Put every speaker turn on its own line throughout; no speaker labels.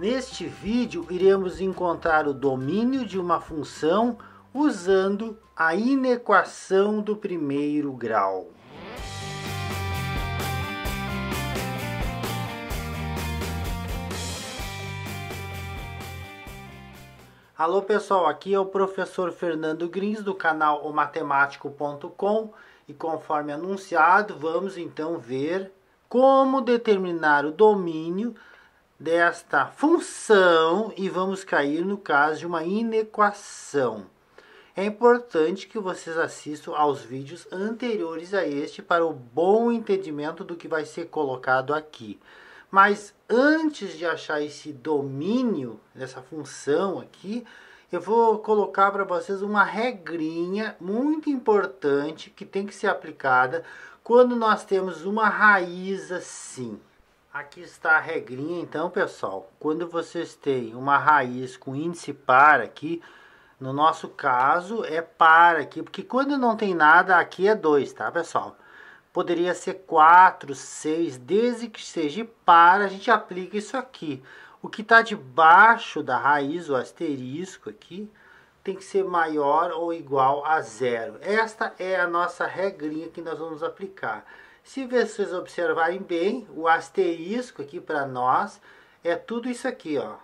Neste vídeo, iremos encontrar o domínio de uma função usando a inequação do primeiro grau. Alô pessoal, aqui é o professor Fernando Grins do canal O Matemático.com e conforme anunciado, vamos então ver como determinar o domínio desta função e vamos cair no caso de uma inequação. É importante que vocês assistam aos vídeos anteriores a este para o bom entendimento do que vai ser colocado aqui. Mas antes de achar esse domínio dessa função aqui, eu vou colocar para vocês uma regrinha muito importante que tem que ser aplicada quando nós temos uma raiz assim. Aqui está a regrinha, então, pessoal. Quando vocês têm uma raiz com índice par aqui, no nosso caso é par aqui, porque quando não tem nada aqui é 2, tá, pessoal? Poderia ser 4, 6, desde que seja par, a gente aplica isso aqui. O que está debaixo da raiz, o asterisco aqui, tem que ser maior ou igual a zero. Esta é a nossa regrinha que nós vamos aplicar. Se vocês observarem bem, o asterisco aqui para nós é tudo isso aqui, ó.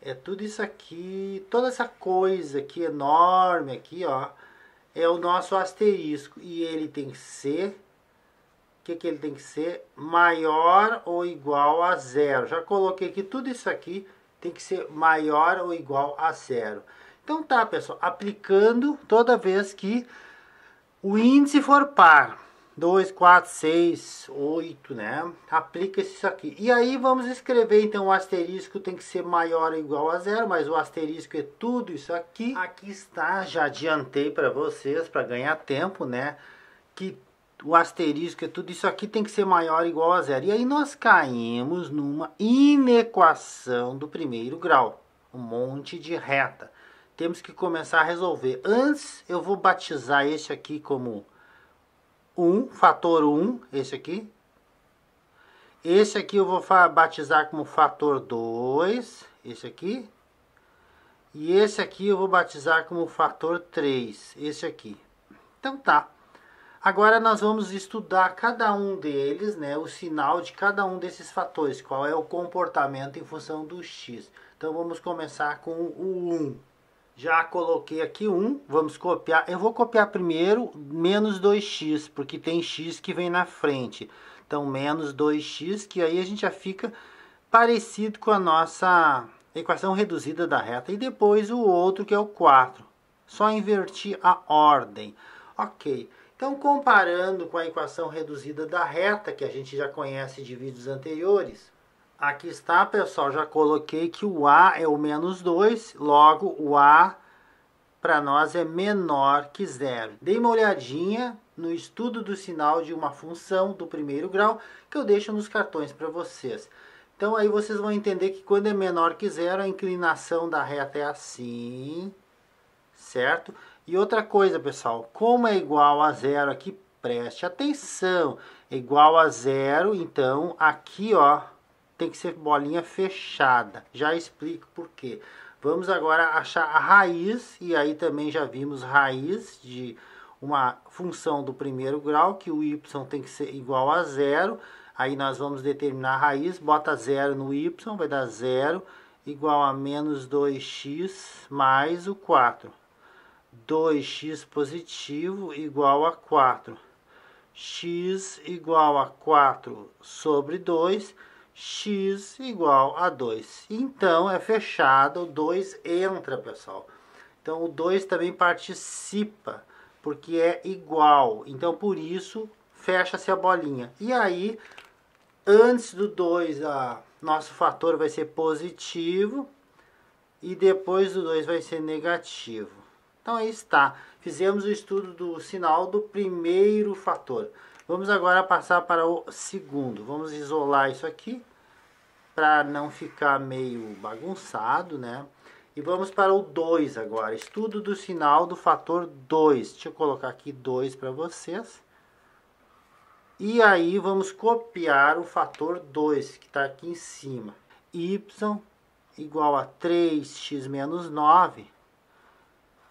É tudo isso aqui, toda essa coisa aqui enorme aqui, ó, é o nosso asterisco e ele tem que ser que, que ele tem que ser maior ou igual a zero. Já coloquei que tudo isso aqui tem que ser maior ou igual a zero. Então tá, pessoal, aplicando toda vez que o índice for par. 2, 4, 6, 8, né? Aplica isso aqui. E aí vamos escrever, então, o asterisco tem que ser maior ou igual a zero, mas o asterisco é tudo isso aqui. Aqui está, já adiantei para vocês, para ganhar tempo, né? Que o asterisco é tudo isso aqui tem que ser maior ou igual a zero. E aí nós caímos numa inequação do primeiro grau, um monte de reta. Temos que começar a resolver. Antes, eu vou batizar este aqui como 1, fator 1, esse aqui. Esse aqui eu vou batizar como fator 2, esse aqui. E esse aqui eu vou batizar como fator 3, esse aqui. Então tá. Agora nós vamos estudar cada um deles, né, o sinal de cada um desses fatores, qual é o comportamento em função do x. Então vamos começar com o 1. Já coloquei aqui um, vamos copiar. Eu vou copiar primeiro menos 2x, porque tem x que vem na frente. Então, menos 2x, que aí a gente já fica parecido com a nossa equação reduzida da reta. E depois o outro, que é o 4. Só invertir a ordem. Ok. Então, comparando com a equação reduzida da reta, que a gente já conhece de vídeos anteriores, Aqui está, pessoal, já coloquei que o A é o menos 2, logo o A para nós é menor que zero. Dei uma olhadinha no estudo do sinal de uma função do primeiro grau, que eu deixo nos cartões para vocês. Então aí vocês vão entender que quando é menor que zero, a inclinação da reta é assim, certo? E outra coisa, pessoal, como é igual a zero aqui, preste atenção. É igual a zero, então aqui, ó, tem que ser bolinha fechada. Já explico por quê. Vamos agora achar a raiz, e aí também já vimos raiz de uma função do primeiro grau, que o y tem que ser igual a zero. Aí nós vamos determinar a raiz, bota zero no y, vai dar zero, igual a menos 2x mais o 4. 2x positivo igual a 4. x igual a 4 sobre 2 x igual a 2. Então, é fechado, o 2 entra, pessoal. Então, o 2 também participa, porque é igual. Então, por isso, fecha-se a bolinha. E aí, antes do 2, a, nosso fator vai ser positivo. E depois do 2 vai ser negativo. Então, aí está. Fizemos o estudo do sinal do primeiro fator. Vamos agora passar para o segundo. Vamos isolar isso aqui para não ficar meio bagunçado, né? E vamos para o 2 agora, estudo do sinal do fator 2. Deixa eu colocar aqui 2 para vocês. E aí vamos copiar o fator 2, que está aqui em cima. Y igual a 3x menos 9,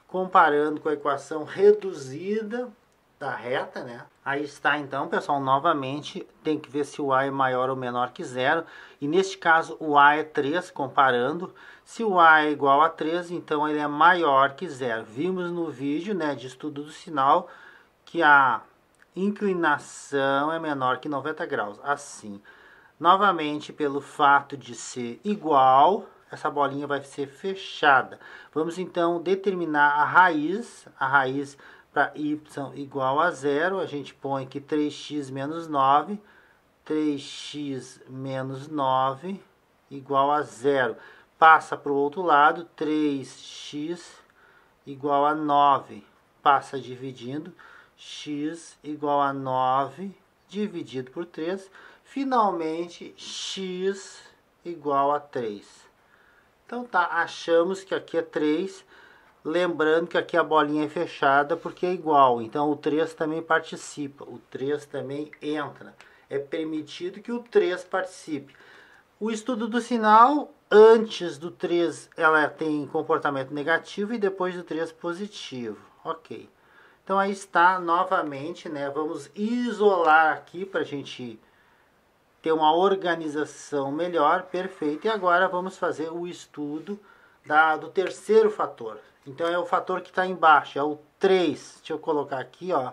comparando com a equação reduzida da reta, né? Aí está então, pessoal, novamente tem que ver se o A é maior ou menor que zero. E neste caso o A é 3, comparando. Se o A é igual a 3, então ele é maior que zero. Vimos no vídeo né, de estudo do sinal que a inclinação é menor que 90 graus. Assim, novamente pelo fato de ser igual, essa bolinha vai ser fechada. Vamos então determinar a raiz, a raiz para y igual a zero, a gente põe que 3x menos 9, 3x menos 9 igual a zero. Passa para o outro lado, 3x igual a 9, passa dividindo, x igual a 9 dividido por 3, finalmente x igual a 3. Então tá, achamos que aqui é 3, Lembrando que aqui a bolinha é fechada porque é igual, então o 3 também participa, o 3 também entra. É permitido que o 3 participe. O estudo do sinal, antes do 3 ela tem comportamento negativo e depois do 3 positivo. Ok. Então aí está novamente, né? Vamos isolar aqui para a gente ter uma organização melhor, perfeito. E agora vamos fazer o estudo da, do terceiro fator. Então é o fator que está embaixo, é o 3. Deixa eu colocar aqui, ó,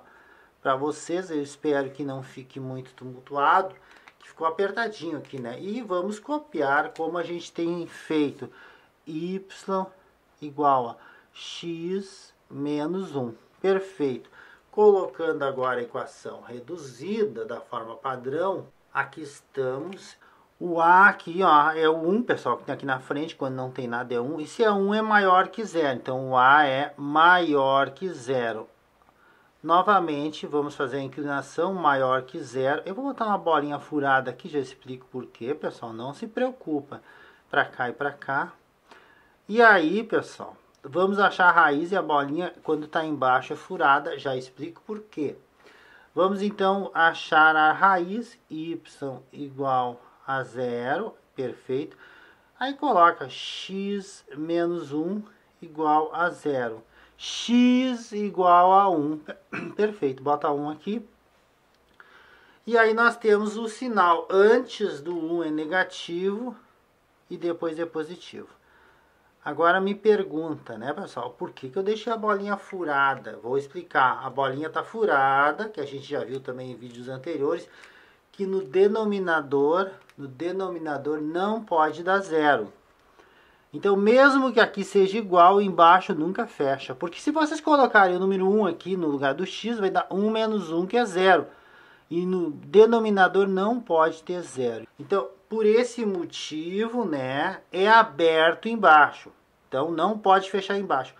para vocês. Eu espero que não fique muito tumultuado, que ficou apertadinho aqui, né? E vamos copiar como a gente tem feito. Y igual a x menos 1. Perfeito. Colocando agora a equação reduzida da forma padrão, aqui estamos o A aqui, ó, é o 1, pessoal, que tem aqui na frente, quando não tem nada é 1. E se é 1 é maior que zero, então o A é maior que zero. Novamente, vamos fazer a inclinação maior que zero. Eu vou botar uma bolinha furada aqui, já explico por quê, pessoal. Não se preocupa. Para cá e para cá. E aí, pessoal, vamos achar a raiz e a bolinha, quando está embaixo, é furada. Já explico por quê. Vamos, então, achar a raiz. Y igual a zero, perfeito. Aí coloca x menos 1 igual a zero. x igual a 1, perfeito. Bota 1 aqui. E aí nós temos o sinal antes do 1 é negativo e depois é positivo. Agora me pergunta, né, pessoal, por que, que eu deixei a bolinha furada? Vou explicar. A bolinha está furada, que a gente já viu também em vídeos anteriores que no denominador, no denominador não pode dar zero. Então, mesmo que aqui seja igual, embaixo nunca fecha. Porque se vocês colocarem o número 1 aqui no lugar do x, vai dar 1 menos 1, que é zero. E no denominador não pode ter zero. Então, por esse motivo, né, é aberto embaixo. Então, não pode fechar embaixo.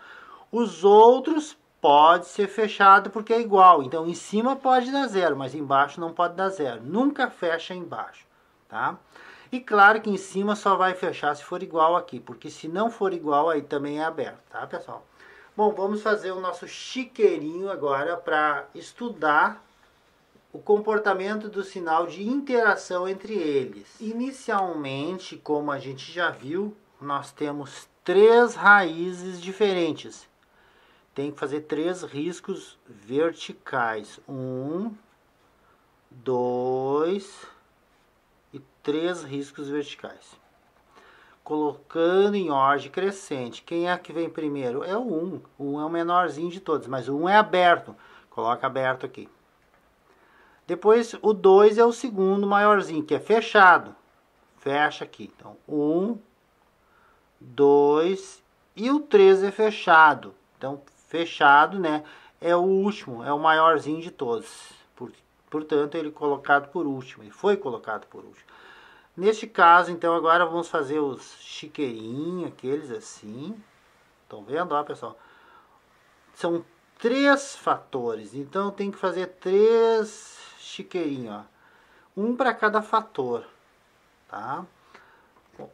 Os outros pode ser fechado porque é igual. Então em cima pode dar zero, mas embaixo não pode dar zero. Nunca fecha embaixo, tá? E claro que em cima só vai fechar se for igual aqui, porque se não for igual aí também é aberto, tá, pessoal? Bom, vamos fazer o nosso chiqueirinho agora para estudar o comportamento do sinal de interação entre eles. Inicialmente, como a gente já viu, nós temos três raízes diferentes tem que fazer três riscos verticais. Um, dois e três riscos verticais. Colocando em ordem crescente. Quem é que vem primeiro? É o 1. O 1 é o menorzinho de todos, mas o 1 é aberto. Coloca aberto aqui. Depois o 2 é o segundo maiorzinho, que é fechado. Fecha aqui. Então, 1, um, 2 e o 3 é fechado. Então, fechado, né? É o último, é o maiorzinho de todos. Por, portanto, ele é colocado por último, ele foi colocado por último. Neste caso, então, agora vamos fazer os chiqueirinhos, aqueles assim. Estão vendo, ó, pessoal? São três fatores, então tem que fazer três chiqueirinhos, ó. Um para cada fator, tá?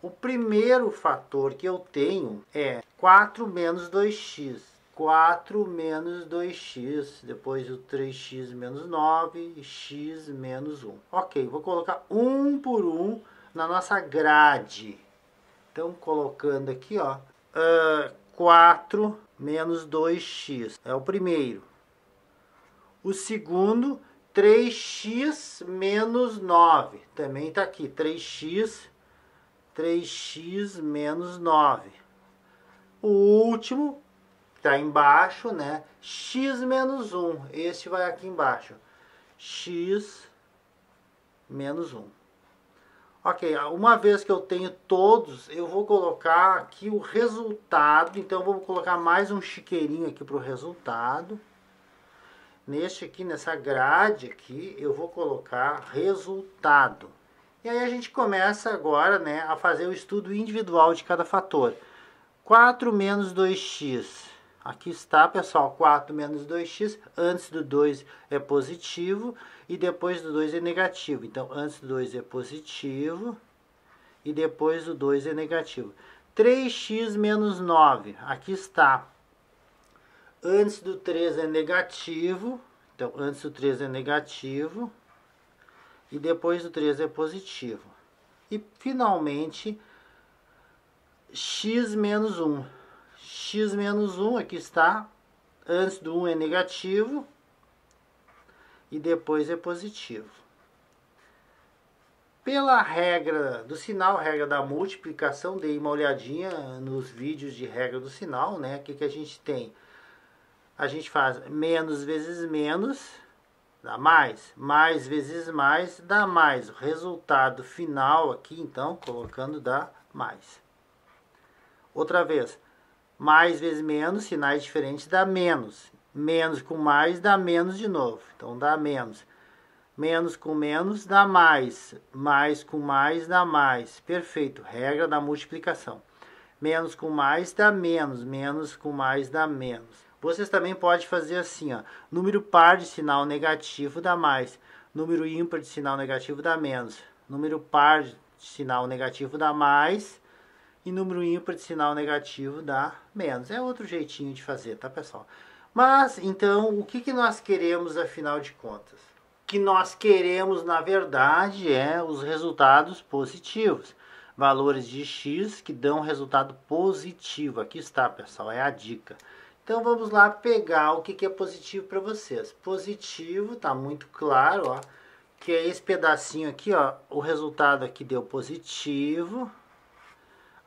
o primeiro fator que eu tenho é 4 menos 2x. 4 menos 2x, depois o 3x menos 9, x menos 1. Ok, vou colocar um por um na nossa grade. Então, colocando aqui, ó, uh, ah, 4 menos 2x, é o primeiro. O segundo, 3x menos 9, também está aqui, 3x, 3x menos 9. O último, está embaixo, né? x menos 1, este vai aqui embaixo. x menos 1. Ok, uma vez que eu tenho todos, eu vou colocar aqui o resultado. Então, vou colocar mais um chiqueirinho aqui para o resultado. Neste aqui, nessa grade aqui, eu vou colocar resultado. E aí a gente começa agora né, a fazer o estudo individual de cada fator. 4 menos 2x Aqui está, pessoal, 4 menos 2x, antes do 2 é positivo e depois do 2 é negativo. Então, antes do 2 é positivo e depois do 2 é negativo. 3x menos 9, aqui está. Antes do 3 é negativo, então, antes do 3 é negativo e depois do 3 é positivo. E, finalmente, x menos 1 x menos 1, aqui está, antes do 1 é negativo e depois é positivo. Pela regra do sinal, regra da multiplicação, dei uma olhadinha nos vídeos de regra do sinal, né? O que, que a gente tem? A gente faz menos vezes menos, dá mais, mais vezes mais, dá mais. O resultado final aqui, então, colocando dá mais. Outra vez, mais vezes menos, sinais diferentes, dá menos. Menos com mais dá menos de novo. Então dá menos. Menos com menos dá mais. Mais com mais dá mais. Perfeito. Regra da multiplicação. Menos com mais dá menos. Menos com mais dá menos. Vocês também podem fazer assim, ó. Número par de sinal negativo dá mais. Número ímpar de sinal negativo dá menos. Número par de sinal negativo dá mais e número ímpar de sinal negativo dá menos. É outro jeitinho de fazer, tá, pessoal? Mas, então, o que, que nós queremos, afinal de contas? O que nós queremos, na verdade, é os resultados positivos. Valores de x que dão resultado positivo. Aqui está, pessoal, é a dica. Então, vamos lá pegar o que, que é positivo para vocês. Positivo, tá muito claro, ó. Que é esse pedacinho aqui, ó. O resultado aqui deu positivo,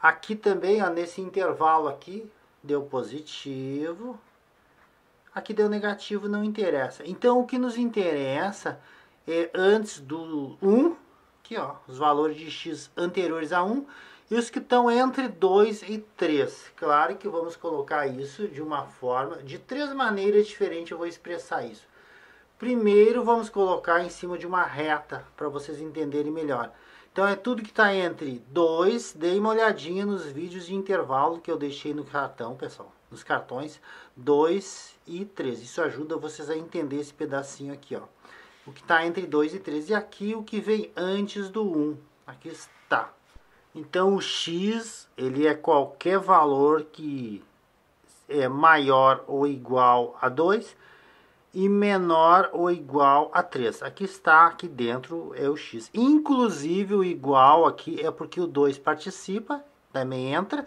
Aqui também, ó, nesse intervalo aqui, deu positivo. Aqui deu negativo, não interessa. Então, o que nos interessa é antes do 1, aqui, ó, os valores de x anteriores a 1, e os que estão entre 2 e 3. Claro que vamos colocar isso de uma forma, de três maneiras diferentes eu vou expressar isso. Primeiro, vamos colocar em cima de uma reta, para vocês entenderem melhor. Então é tudo que está entre 2, dei uma olhadinha nos vídeos de intervalo que eu deixei no cartão, pessoal, nos cartões 2 e 3. Isso ajuda vocês a entender esse pedacinho aqui, ó. O que está entre 2 e 3 e aqui o que vem antes do 1. Um. Aqui está. Então o x, ele é qualquer valor que é maior ou igual a 2 e menor ou igual a 3. Aqui está, aqui dentro é o x. Inclusive o igual aqui é porque o 2 participa, também entra.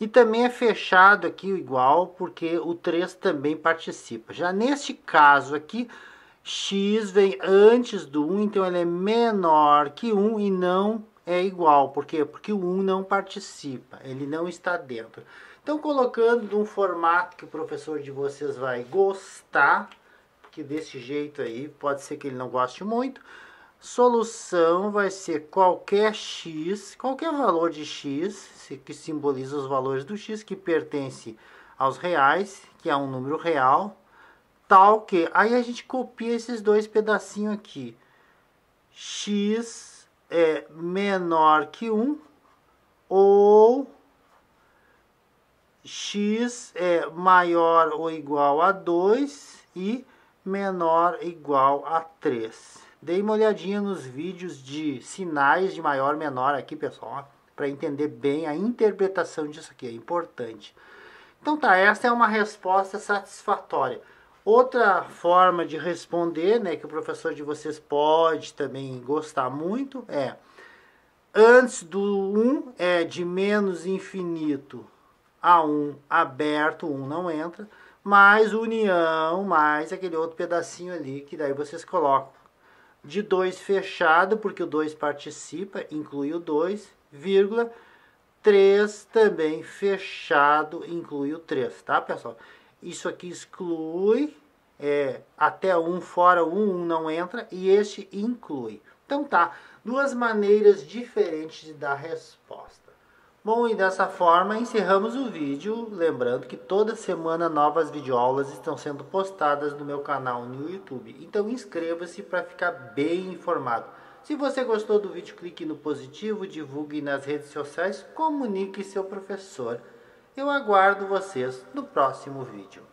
E também é fechado aqui o igual porque o 3 também participa. Já neste caso aqui, x vem antes do 1, então ele é menor que 1 e não é igual. Por quê? Porque o 1 não participa, ele não está dentro. Então, colocando um formato que o professor de vocês vai gostar, que desse jeito aí pode ser que ele não goste muito. Solução vai ser qualquer x, qualquer valor de x, que simboliza os valores do x, que pertence aos reais, que é um número real, tal que... Aí a gente copia esses dois pedacinhos aqui. x é menor que 1 ou x é maior ou igual a 2 e menor igual a 3. Dei uma olhadinha nos vídeos de sinais de maior menor aqui, pessoal, para entender bem a interpretação disso aqui, é importante. Então tá, essa é uma resposta satisfatória. Outra forma de responder, né, que o professor de vocês pode também gostar muito, é antes do 1 é de menos infinito a 1 aberto, 1 não entra mais união, mais aquele outro pedacinho ali, que daí vocês colocam de 2 fechado, porque o 2 participa, inclui o 2, vírgula, 3 também fechado, inclui o 3, tá, pessoal? Isso aqui exclui, é, até 1 um, fora 1, um, um não entra, e este inclui. Então tá, duas maneiras diferentes de dar resposta. Bom, e dessa forma encerramos o vídeo. Lembrando que toda semana novas videoaulas estão sendo postadas no meu canal no YouTube. Então inscreva-se para ficar bem informado. Se você gostou do vídeo, clique no positivo, divulgue nas redes sociais, comunique seu professor. Eu aguardo vocês no próximo vídeo.